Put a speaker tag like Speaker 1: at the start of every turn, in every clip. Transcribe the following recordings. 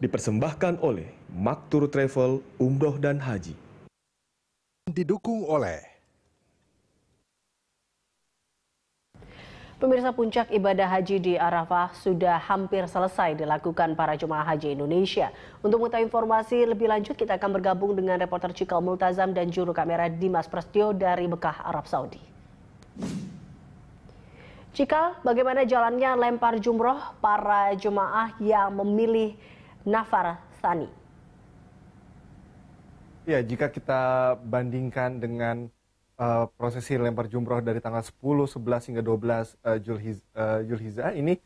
Speaker 1: dipersembahkan oleh Maktur Travel, Umroh dan Haji. Didukung oleh
Speaker 2: Pemirsa puncak ibadah haji di Arafah sudah hampir selesai dilakukan para jemaah haji Indonesia. Untuk mengetahui informasi lebih lanjut kita akan bergabung dengan reporter Cikal Multazam dan juru kamera Dimas Prestio dari Mekah, Arab Saudi. Cikal, bagaimana jalannya lempar jumroh para jemaah yang memilih Nafar Sani.
Speaker 1: Ya, jika kita bandingkan dengan uh, prosesi lempar jumroh dari tanggal 10, 11 hingga 12 uh, Julhiza uh, ini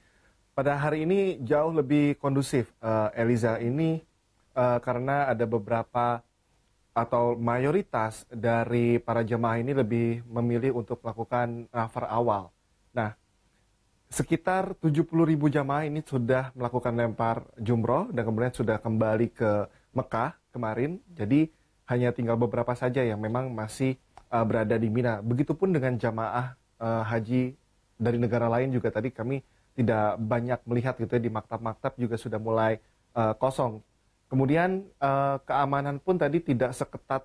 Speaker 1: pada hari ini jauh lebih kondusif uh, Eliza ini uh, karena ada beberapa atau mayoritas dari para jemaah ini lebih memilih untuk melakukan nafar awal. Nah, sekitar 70 ribu jamaah ini sudah melakukan lempar jumroh dan kemudian sudah kembali ke Mekah kemarin. Jadi hanya tinggal beberapa saja yang memang masih uh, berada di Mina. Begitupun dengan jamaah uh, haji dari negara lain juga tadi kami tidak banyak melihat gitu ya di maktab-maktab juga sudah mulai uh, kosong. Kemudian uh, keamanan pun tadi tidak seketat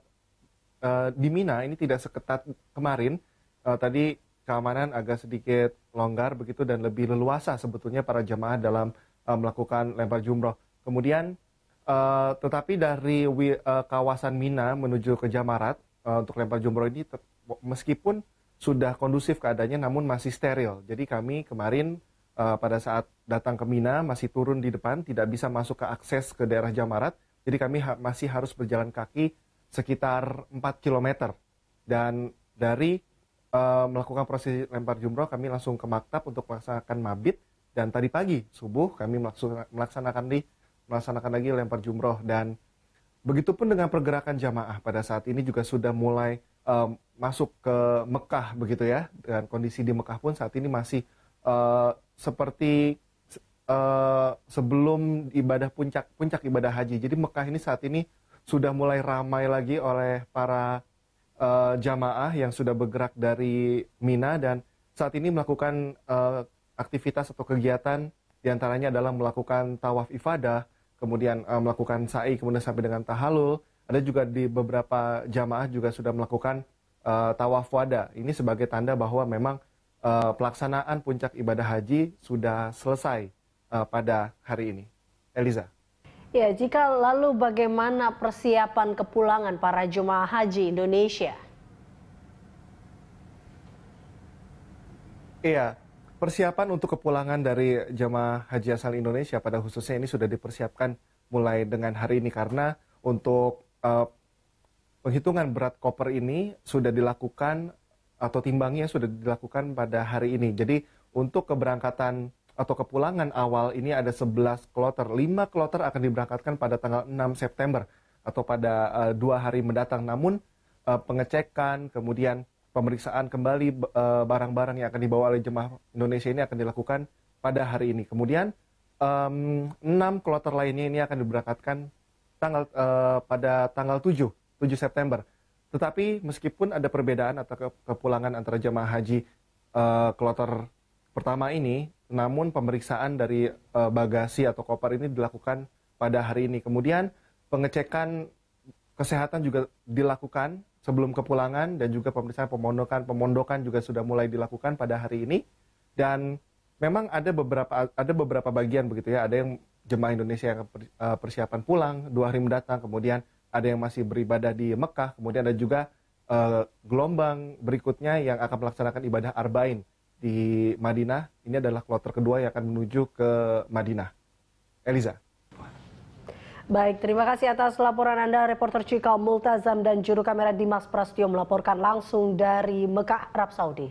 Speaker 1: uh, di Mina ini tidak seketat kemarin. Uh, tadi keamanan agak sedikit longgar begitu dan lebih leluasa sebetulnya para jemaah dalam uh, melakukan lempar jumroh. Kemudian uh, tetapi dari uh, kawasan Mina menuju ke Jamarat uh, untuk lempar jumroh ini meskipun sudah kondusif keadaannya namun masih steril. Jadi kami kemarin uh, pada saat datang ke Mina masih turun di depan tidak bisa masuk ke akses ke daerah Jamarat. Jadi kami ha masih harus berjalan kaki sekitar 4 km dan dari Eh, melakukan proses lempar jumroh, kami langsung ke maktab untuk melaksanakan mabit. Dan tadi pagi, subuh, kami melaksanakan, di, melaksanakan lagi lempar jumroh. Dan begitupun dengan pergerakan jamaah pada saat ini juga sudah mulai um, masuk ke Mekah begitu ya. Dan kondisi di Mekah pun saat ini masih uh, seperti uh, sebelum ibadah puncak puncak ibadah haji. Jadi Mekah ini saat ini sudah mulai ramai lagi oleh para uh, jamaah yang sudah bergerak dari Mina dan saat ini melakukan uh, aktivitas atau kegiatan diantaranya adalah melakukan tawaf ifadah, kemudian uh, melakukan sa'i, kemudian sampai dengan tahalul. Ada juga di beberapa jamaah juga sudah melakukan uh, tawaf wada. Ini sebagai tanda bahwa memang uh, pelaksanaan puncak ibadah haji sudah selesai uh, pada hari ini.
Speaker 2: Eliza. Ya, jika lalu bagaimana persiapan kepulangan para jemaah haji Indonesia?
Speaker 1: Iya, persiapan untuk kepulangan dari jemaah haji asal Indonesia pada khususnya ini sudah dipersiapkan mulai dengan hari ini karena untuk uh, penghitungan berat koper ini sudah dilakukan atau timbangnya sudah dilakukan pada hari ini. Jadi untuk keberangkatan atau kepulangan awal ini ada 11 kloter. 5 kloter akan diberangkatkan pada tanggal 6 September atau pada uh, dua hari mendatang. Namun uh, pengecekan, kemudian pemeriksaan kembali eh, barang-barang uh, yang akan dibawa oleh jemaah Indonesia ini akan dilakukan pada hari ini. Kemudian um, 6 kloter lainnya ini akan diberangkatkan tanggal uh, pada tanggal 7, 7 September. Tetapi meskipun ada perbedaan atau kepulangan antara jemaah haji uh, kloter pertama ini namun pemeriksaan dari uh, bagasi atau koper ini dilakukan pada hari ini. Kemudian pengecekan kesehatan juga dilakukan sebelum kepulangan dan juga pemeriksaan pemondokan pemondokan juga sudah mulai dilakukan pada hari ini dan memang ada beberapa ada beberapa bagian begitu ya ada yang jemaah Indonesia yang eh, persiapan pulang dua hari mendatang kemudian ada yang masih beribadah di Mekah kemudian ada juga uh, gelombang berikutnya yang akan melaksanakan ibadah Arba'in di Madinah. Ini adalah kloter kedua yang akan menuju ke Madinah.
Speaker 2: Eliza. Baik, terima kasih atas laporan Anda. Reporter Cikal Multazam dan juru kamera Dimas Prasetyo melaporkan langsung dari Mekah, Arab Saudi.